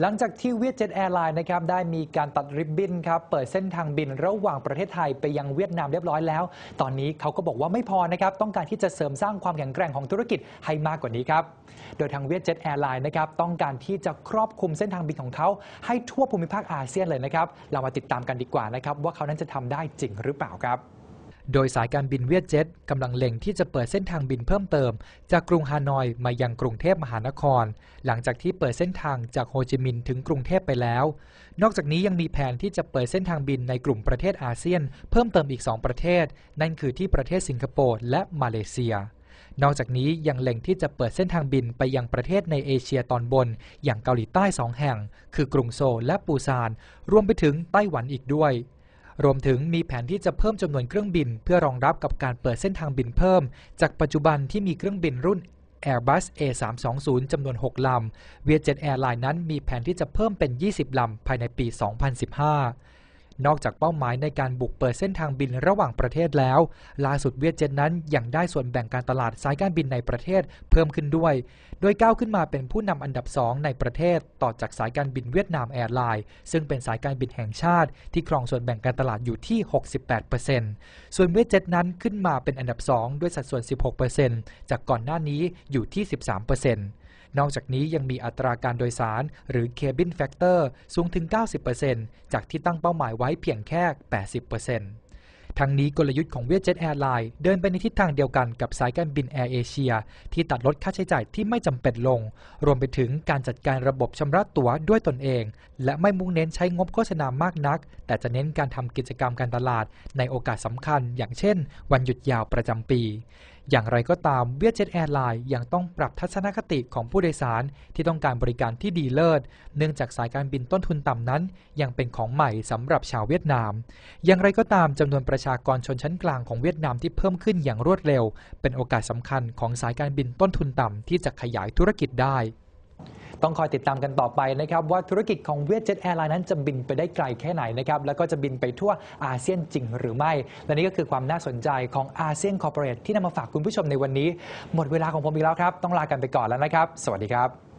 หลังจากที่เวียดเจ็ตแอร์ไลน์นะครับได้มีการตัดริบบิ้นครับเปิดเส้นทางบินระหว่างประเทศไทยไปยังเวียดนามเรียบร้อยแล้ว ตอนนี้เขาก็บอกว่าไม่พอนะครับต้องการที่จะเสริมสร้างความแข็งแกร่งของธุรกิจให้มากกว่านี้ครับโดยทางเวียดเจ็ตแอร์ไลน์นะครับต้องการที่จะครอบคลุมเส้นทางบินของเขาให้ทั่วภูมิภาคอาเซียนเลยนะครับเรามาติดตามกันดีกว่านะครับว่าเขานั้นจะทำได้จริงหรือเปล่าครับโดยสายการบินเวียดเจ็ตกำลังเล็งที่จะเปิดเส้นทางบินเพิ่มเติม จากกรุงฮานอยมายังกรุงเทพมหานคร หลังจากที่เปิดเส้นทางจากโฮจิมินห์ถึงกรุงเทพไปแล้ว นอกจากนี้ยังมีแผนที่จะเปิดเส้นทางบินในกลุ่มประเทศอาเซียน เพิ่มเติมอีก 2 ประเทศ นั่นคือที่ประเทศสิงคโปร์และมาเลเซีย นอกจากนี้ยังเล็งที่จะเปิดเส้นทางบินไปยังประเทศในเอเชียตอนบน อย่างเกาหลีใต้สองแห่งคือกรุงโซลและปูซานรวมไปถึงไต้หวันอีกด้วยรวมถึงมีแผนที่จะเพิ่มจำนวนเครื่องบินเพื่อรองรับกับการเปิดเส้นทางบินเพิ่ม จากปัจจุบันที่มีเครื่องบินรุ่น Airbus A320 จำนวน 6 ลำ เวยดเจ็ทแอร์ไลน์นั้นมีแผนที่จะเพิ่มเป็น 20 ลำ ภายในปี 2015นอกจากเป้าหมายในการบุกเปิดเส้นทางบินระหว่างประเทศแล้ว ล่าสุดเวียดเจ็ตนั้นยังได้ส่วนแบ่งการตลาดสายการบินในประเทศเพิ่มขึ้นด้วย โดยก้าวขึ้นมาเป็นผู้นำอันดับสองในประเทศ ต่อจากสายการบินเวียดนามแอร์ไลน์ซึ่งเป็นสายการบินแห่งชาติที่ครองส่วนแบ่งการตลาดอยู่ที่ 68%ส่วนเวียดเจ็ตนั้นขึ้นมาเป็นอันดับสองด้วยสัดส่วน 16%จากก่อนหน้านี้อยู่ที่13%นอกจากนี้ยังมีอัตราการโดยสารหรือ cabin factor สูงถึง 90%จากที่ตั้งเป้าหมายไว้เพียงแค่80%ทั้งนี้กลยุทธ์ของเวียดเจ็ตแอร์ไลน์เดินไปในทิศทางเดียวกันกับสายการบินแอร์เอเชียที่ตัดลดค่าใช้จ่ายที่ไม่จำเป็นลง รวมไปถึงการจัดการระบบชำระตั๋วด้วยตนเอง และไม่มุ่งเน้นใช้งบโฆษณามากนัก แต่จะเน้นการทำกิจกรรมการตลาดในโอกาสสำาคัญ อย่างเช่น วันหยุดยาวประจำปีอย่างไรก็ตามเวียดเจ็ตแอร์ไลน์ยังต้องปรับทัศนคติของผู้โดยสารที่ต้องการบริการที่ดีเลิศ เนื่องจากสายการบินต้นทุนต่ำนั้น ยังเป็นของใหม่สำหรับชาวเวียดนาม อย่างไรก็ตามจำนวนประชากรชนชั้นกลางของเวียดนามที่เพิ่มขึ้นอย่างรวดเร็ว เป็นโอกาสสำคัญของสายการบินต้นทุนต่ำที่จะขยายธุรกิจได้ต้องคอยติดตามกันต่อไปนะครับ ว่าธุรกิจของเวียดเจ็ตแอร์ไลน์นั้น จะบินไปได้ไกลแค่ไหนนะครับ แล้วก็จะบินไปทั่วอาเซียนจริงหรือไม่ และนี่ก็คือความน่าสนใจของอาเซียนคอร์ปอเรทที่นำมาฝากคุณผู้ชมในวันนี้ หมดเวลาของผมอีกแล้วครับ ต้องลากันไปก่อนแล้วนะครับ สวัสดีครับ